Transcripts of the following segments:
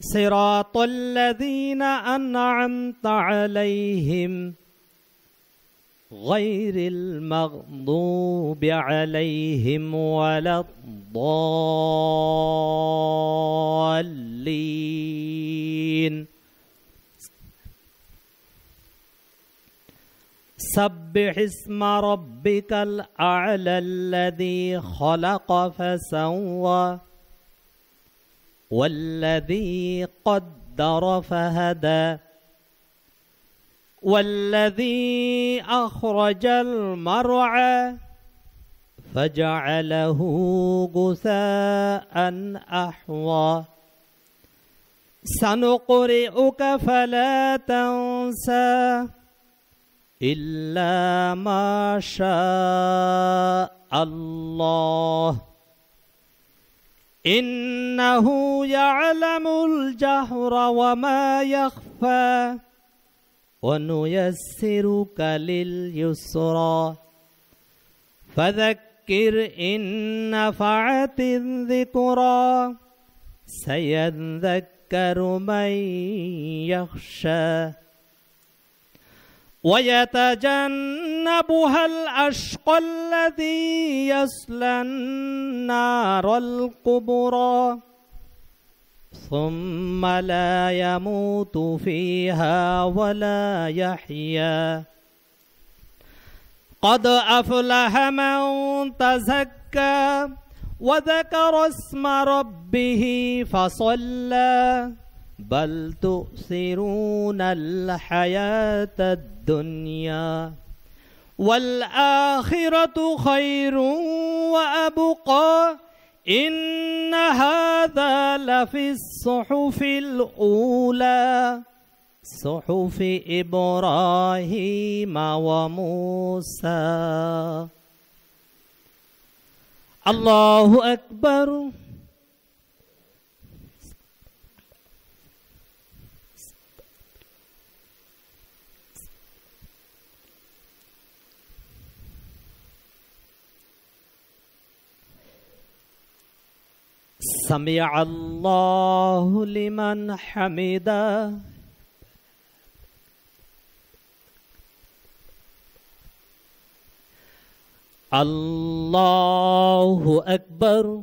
صراط الذين أنعمت عليهم غير المغضوب عليهم ولا الضالين سبح اسم ربك الأعلى الذي خلق فسوى والذي قدر فهدى والذي أخرج المرعى فجعله غثاء أحوى سنقرئك فلا تنسى إلا ما شاء الله إنه يعلم الجهر وما يخفى ونيسرك لليسرى فذكر إن نفعت الذكرى سيذكر من يخشى ويتجنبها الأشقى الذي يسلى النار الكبرى ثم لا يموت فيها ولا يحيا قد أفلح من تزكى وذكر اسم ربه فصلى بل تؤثرون الحياة الدنيا والآخرة خير وأبقى إن هذا لفي الصحف الأولى صحف إبراهيم وموسى الله أكبر سمع الله لمن حمده الله أكبر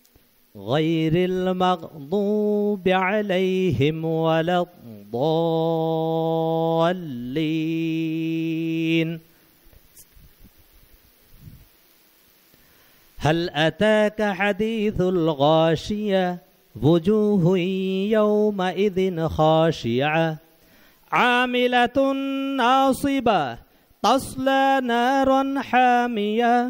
غير المغضوب عليهم ولا الضالين هل أتاك حديث الغاشية وجوه يومئذ خاشعة عاملة ناصبة تصلى نارا حامية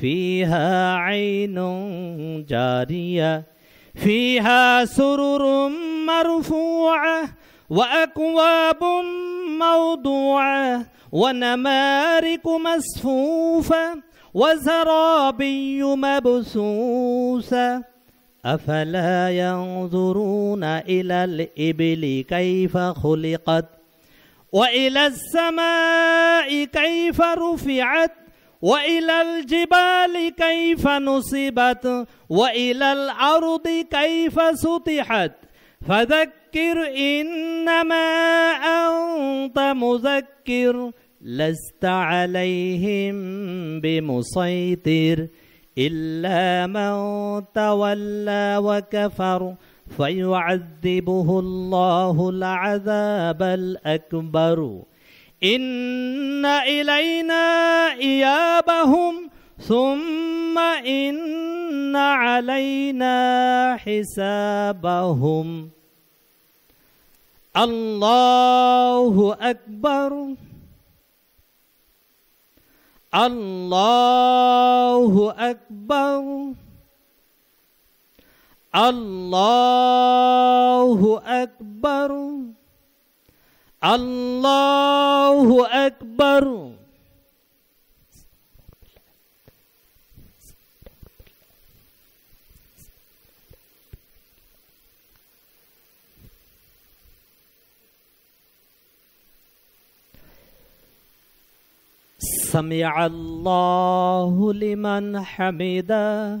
فيها عين جارية فيها سرر مرفوعة وأكواب موضوعة ونمارك مصفوفة وزرابي مبثوثة أفلا ينظرون إلى الإبل كيف خلقت وإلى السماء كيف رفعت وإلى الجبال كيف نصبت وإلى الأرض كيف سطحت فذكر إنما أنت مذكر لست عليهم بمسيطر إلا من تولى وكفر فيعذبه الله العذاب الأكبر إن إلينا إيابهم ثم إن علينا حسابهم الله أكبر الله أكبر الله أكبر الله أكبر سمع الله لمن حمده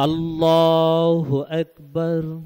الله أكبر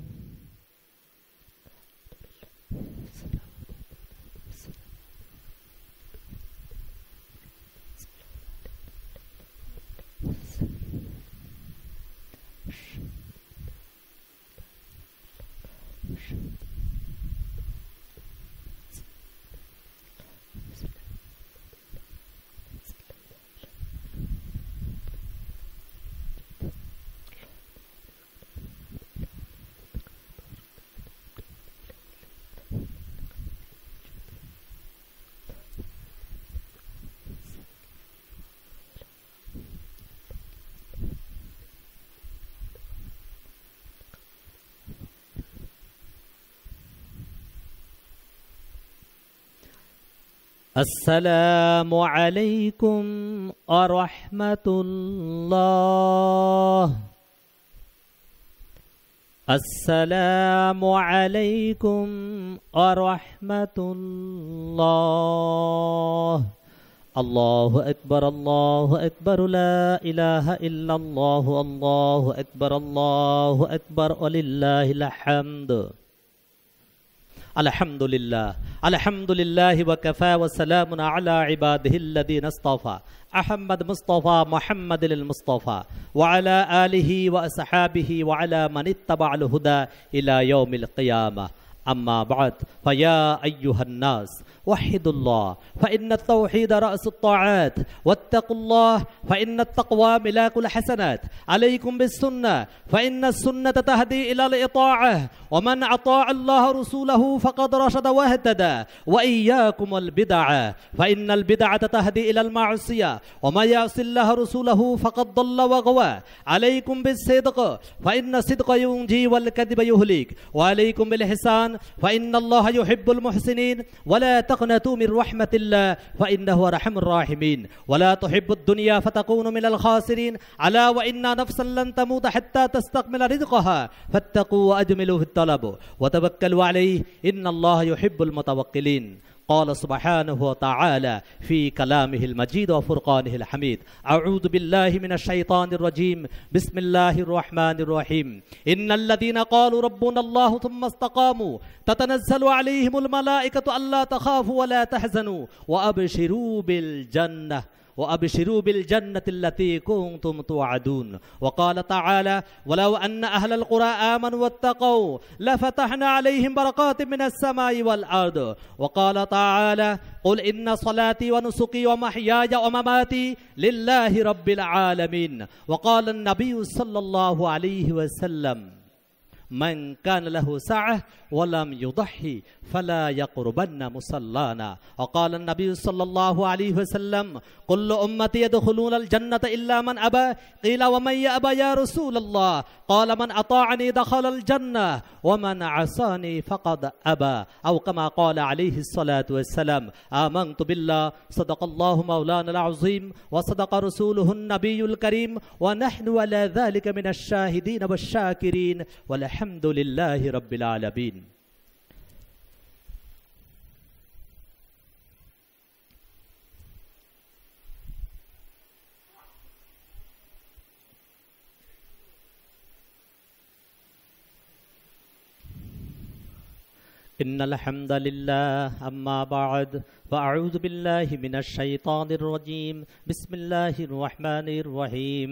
السلام عليكم ورحمة الله السلام عليكم ورحمة الله الله أكبر الله أكبر لا إله إلا الله الله أكبر الله أكبر ولله الحمد الحمد لله الحمد لله وكفى وسلام على عباده الذين اصطفى أحمد مصطفى محمد المصطفى وعلى آله وأصحابه وعلى من اتبع الهدى إلى يوم القيامة أما بعد فيا أيها الناس وحدوا الله فإن التوحيد رأس الطاعات واتقوا الله فإن التقوى ملاك الحسنات عليكم بالسنة فإن السنة تهدي إلى الإطاعة ومن أطاع الله رسوله فقد رشد واهتدى وإياكم البدعة فإن البدعة تهدي إلى المعصية وما يعصي الله رسوله فقد ضل وغوى عليكم بالصدق فإن الصدق ينجي والكذب يهلك وعليكم بالإحسان فإن الله يحب المحسنين ولا تقوى تقنطوا من رحمة الله فإنه أرحم الراحمين ولا تحب الدنيا فتكون من الخاسرين على وإن نفسا لن تموت حتى تستقبل رزقها فاتقوا وأجملوا في الطلب وتوكلوا عليه إن الله يحب المتوكلين قال سبحانه وتعالى في كلامه المجيد وفرقانه الحميد أعوذ بالله من الشيطان الرجيم بسم الله الرحمن الرحيم إن الذين قالوا ربنا الله ثم استقاموا تتنزل عليهم الملائكة ألا تخافوا ولا تحزنوا وأبشروا بالجنة وأبشروا بالجنة التي كنتم توعدون وقال تعالى ولو أن أهل القرى آمنوا واتقوا لفتحنا عليهم بركات من السماء والأرض وقال تعالى قل إن صلاتي ونسكي ومحياي ومماتي لله رب العالمين وقال النبي صلى الله عليه وسلم من كان له سعة ولم يضحي فلا يقربن مصلانا وقال النبي صلى الله عليه وسلم كل أمتي يدخلون الجنة إلا من أبى قيل ومن يأبى يا رسول الله قال من أطاعني دخل الجنة ومن عصاني فقد أبى أو كما قال عليه الصلاة والسلام آمنت بالله صدق الله مولانا العظيم وصدق رسوله النبي الكريم ونحن على ذلك من الشاهدين والشاكرين والحمد الحمد لله رب العالمين إن الحمد لله أما بعد فأعوذ بالله من الشيطان الرجيم بسم الله الرحمن الرحيم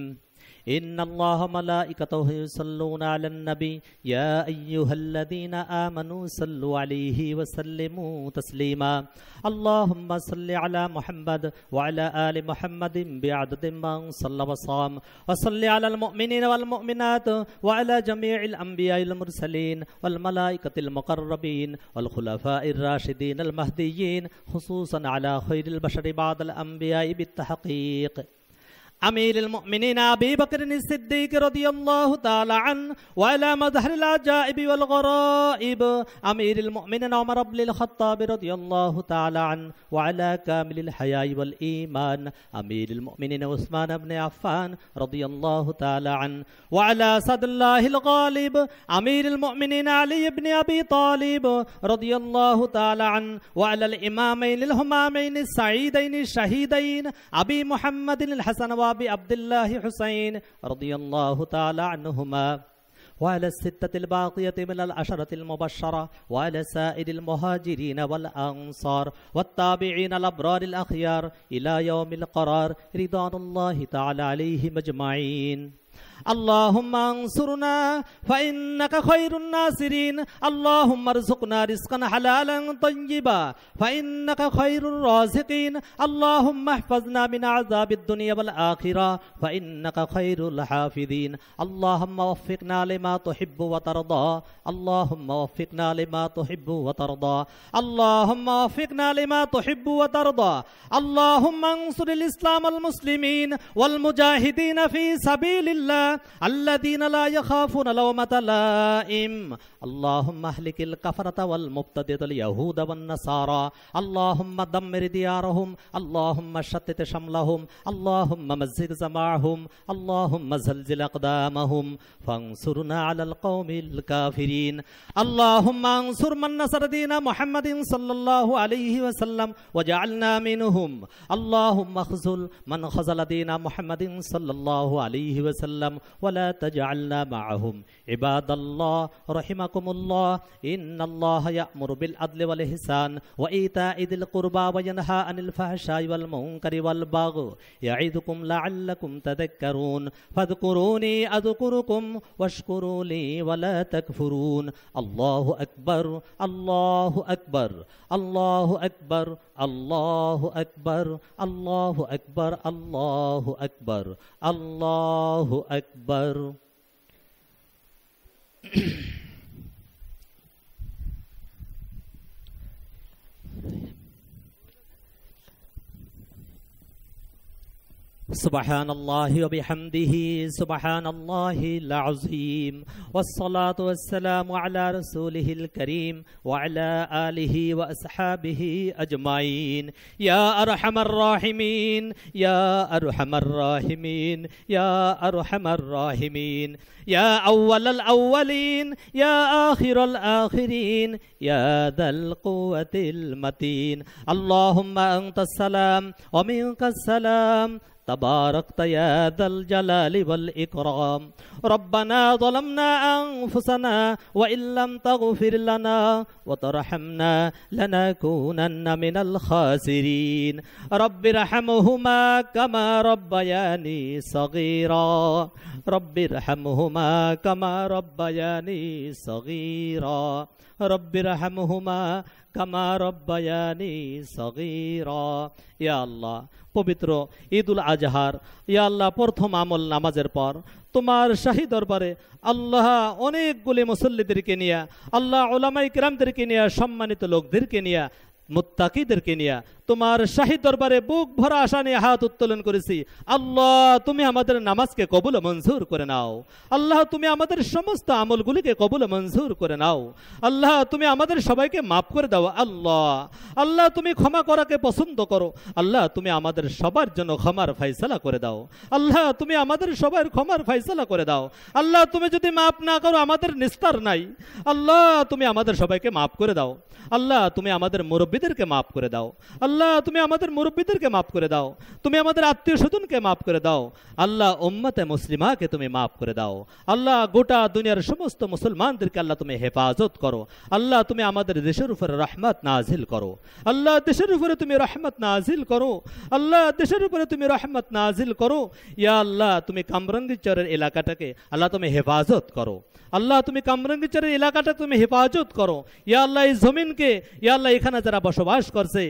إن الله ملائكته يصلون على النبي يا أيها الذين آمنوا صلوا عليه وسلموا تسليما اللهم صل على محمد وعلى آل محمد بعدد من صلى وصام وصل على المؤمنين والمؤمنات وعلى جميع الأنبياء المرسلين والملائكة المقربين والخلفاء الراشدين المهديين خصوصا على خير البشر بعد الأنبياء بالتحقيق أمير المؤمنين أبي بكر الصديق رضي الله تعالى عنه وإلى مظهر العجائب والغرائب أمير المؤمنين عمر بن الخطاب رضي الله تعالى عنه وعلى كامل الحياء والإيمان أمير المؤمنين عثمان بن عفان رضي الله تعالى عنه وعلى سد الله الغالب أمير المؤمنين علي بن أبي طالب رضي الله تعالى عنه وعلى الإمامين الهمامين السعيدين الشهيدين أبي محمد الحسن و أصحاب عبد الله حسين رضي الله تعالى عنهما وعلى الستة الباقية من العشرة المبشرة وعلى سائر المهاجرين والأنصار والتابعين الأبرار الأخيار إلى يوم القرار رضوان الله تعالى عليهم أجمعين اللهم انصرنا فإنك خير الناصرين اللهم ارزقنا رزقا حلالا طيبا فإنك خير الرازقين اللهم احفظنا من عذاب الدنيا والآخرة فإنك خير الحافظين اللهم وفقنا لما تحب وترضى اللهم وفقنا لما تحب وترضى اللهم وفقنا لما تحب وترضى اللهم انصر الإسلام المسلمين والمجاهدين في سبيل الله الذين لا يخافون لومة لائم اللهم اهلك الكفرة والمبتدئ اليهود والنصارى اللهم دمر ديارهم اللهم شتت شملهم اللهم مزق زمعهم اللهم زلزل أقدامهم فانصرنا على القوم الكافرين اللهم انصر من نصر دين محمد صلى الله عليه وسلم وجعلنا منهم اللهم اخزل من خزل دين محمد صلى الله عليه وسلم ولا تجعلنا معهم عباد الله رحمكم الله إن الله يأمر بالعدل والإحسان وإيتاء ذي القربى وينهى عن الفحشاء والمنكر والبغي يعظكم لعلكم تذكرون فاذكروني أذكركم واشكروا لي ولا تكفرون الله أكبر الله أكبر الله أكبر الله أكبر الله أكبر الله أكبر الله أكبر अकबर سبحان الله وبحمده سبحان الله العظيم والصلاة والسلام على رسوله الكريم وعلى آله وأصحابه أجمعين يا أرحم الراحمين يا أرحم الراحمين يا أرحم الراحمين يا أول الأولين يا آخر الآخرين يا ذا القوة المتين اللهم أنت السلام ومنك السلام تباركت يا ذا الجلال والإكرام ربنا ظلمنا أنفسنا وإن لم تغفر لنا وترحمنا لنكونن من الخاسرين رب ارحمهما كما ربياني صغيرا رب ارحمهما كما ربياني صغيرا رب ارحمهما কামা রব্বায়ানি সগীরা ইয়া আল্লাহ পবিত্র ঈদুল আজহার ইয়া আল্লাহ প্রথম আমল নামাজের পর তোমার শাহী দরবারে আল্লাহ অনেকগুলি মুসল্লিদেরকে নিয়ে আল্লাহ ওলামাই কিরামদেরকে নিয়ে সম্মানিত লোকদেরকে নিয়ে মোত্তাকিদেরকে নিয়ে তোমার শাহী দরবারে বুক ভরা আশা নিয়ে হাত উত্তোলন করেছি আল্লাহ তুমি আমাদের নামাজকে কবুল মঞ্জুর করে নাও আল্লাহ তুমি আমাদের সমস্ত আমলগুলিকে কবুল মঞ্জুর করে নাও আল্লাহ তুমি আমাদের সবাইকে মাফ করে দাও আল্লাহ আল্লাহ তুমি ক্ষমা করাকে পছন্দ করো আল্লাহ তুমি আমাদের সবার জন্য ক্ষমার ফাইসলা করে দাও আল্লাহ তুমি আমাদের সবার ক্ষমার ফাইসলা করে দাও আল্লাহ তুমি যদি মাফ না করো আমাদের নিস্তার নাই আল্লাহ তুমি আমাদের সবাইকে মাফ করে দাও আল্লাহ তুমি আমাদের মুরব্বী মুরব্বীদেরকে মাফ করে দাও আল্লাহ তুমি আমাদের মুরব্বীদেরকে মাফ করে দাও তুমি আমাদের আত্মীয় স্বজনকে মাফ করে দাও আল্লাহ ওম্মাতে মুসলিমাকে তুমি মাফ করে দাও আল্লাহ গোটা দুনিয়ার সমস্ত মুসলমানদেরকে আল্লাহ তুমি হেফাজত করো আল্লাহ তুমি আমাদের দেশের উপরে রহমত নাজিল করো আল্লাহ দেশের উপরে তুমি রহমত নাজিল করো আল্লাহ দেশের উপরে তুমি রহমত নাজিল করো ইয়া আল্লাহ তুমি কামরঙ্গিচরের এলাকাটাকে আল্লাহ তুমি হেফাজত করো আল্লাহ তুমি কামরঙ্গিচরের এলাকাটা তুমি হেফাজত করো ইয়া আল্লাহ এই জমিনকে ইয়া আল্লাহ এখানে যারা বসবাস করছে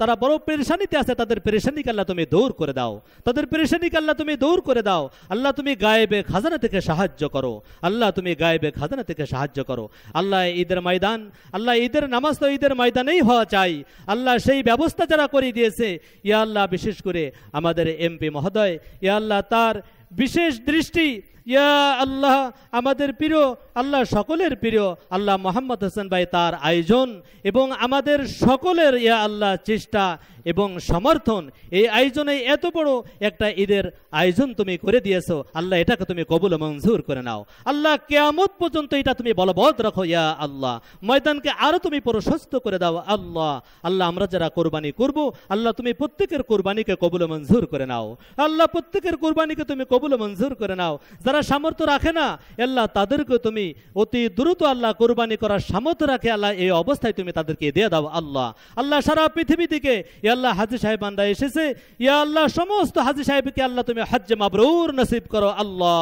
তারা বড় পেরেশানিতে আছে তাদের পেরেশানিকে আল্লাহ তুমি দূর করে দাও তাদের পেরেশানিকে আল্লাহ তুমি দূর করে দাও আল্লাহ তুমি গায়েবে খাজানা থেকে সাহায্য করো আল্লাহ তুমি গায়েবে খাজানা থেকে সাহায্য করো আল্লাহ ঈদের ময়দান আল্লাহ ঈদের নামাজ তো ঈদের ময়দানেই হওয়া চাই আল্লাহ সেই ব্যবস্থা যারা করে দিয়েছে ইয়া আল্লাহ বিশেষ করে আমাদের এমপি মহোদয় ইয়া আল্লাহ তার বিশেষ দৃষ্টি ইয়া আল্লাহ আমাদের প্রিয় আল্লাহ সকলের প্রিয় আল্লাহ মোহাম্মদ হোসেন ভাই তার আয়োজন এবং আমাদের সকলের ইয়া আল্লাহ চেষ্টা এবং সমর্থন এই আয়োজনে এত বড় একটা ঈদের আয়োজন তুমি করে দিয়েছ আল্লাহ এটাকে তুমি কবুল মঞ্জুর করে নাও আল্লাহ কেয়ামত পর্যন্ত এটা তুমি বলবৎ রাখো ইয়া আল্লাহ ময়দানকে আরও তুমি প্রশস্ত করে দাও আল্লাহ আল্লাহ আমরা যারা কোরবানি করব আল্লাহ তুমি প্রত্যেকের কোরবানিকে কবুল মঞ্জুর করে নাও আল্লাহ প্রত্যেকের কোরবানিকে তুমি কবুল মঞ্জুর করে নাও যারা করার সামর্থ্য রাখে না আল্লাহ তাদেরকে তুমি অতি দ্রুত আল্লাহ কোরবানি করার সামর্থ্য রাখে আল্লাহ এই অবস্থায় তুমি তাদেরকে দিয়ে দাও আল্লাহ আল্লাহ সারা পৃথিবী থেকে ইয়া আল্লাহ হাজি সাহেবানরা এসেছে ইয়া আল্লাহ সমস্ত হাজি সাহেবকে আল্লাহ তুমি হাজ্জে মাবরুর নসিব করো আল্লাহ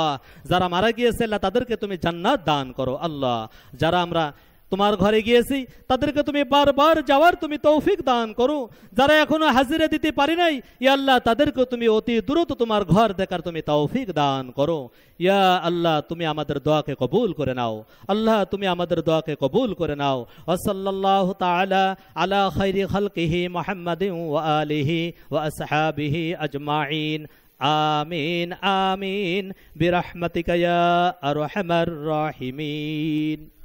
যারা মারা গিয়েছে আল্লাহ তাদেরকে তুমি জান্নাত দান করো আল্লাহ যারা আমরা তোমার ঘরে গিয়েছি তাদেরকে তুমি বারবার যাওয়ার তুমি তৌফিক দান করো যারা এখনো হাজিরে দিতে পারি নাই আল্লাহ তাদেরকে তুমি অতি দ্রুত তোমার ঘর দেখার তুমি তৌফিক দান করো ইয়া আল্লাহ তুমি আমাদের দোয়াকে কবুল করে নাও আল্লাহ তুমি আমাদের দোয়াকে কবুল করে নাও ওসল্লাহ আলা খৈরি খলকিহি মোহাম্মদ আলিহি ও আজমাইন আমিন আমিন বিরাহমতিকয়া আর রহিমিন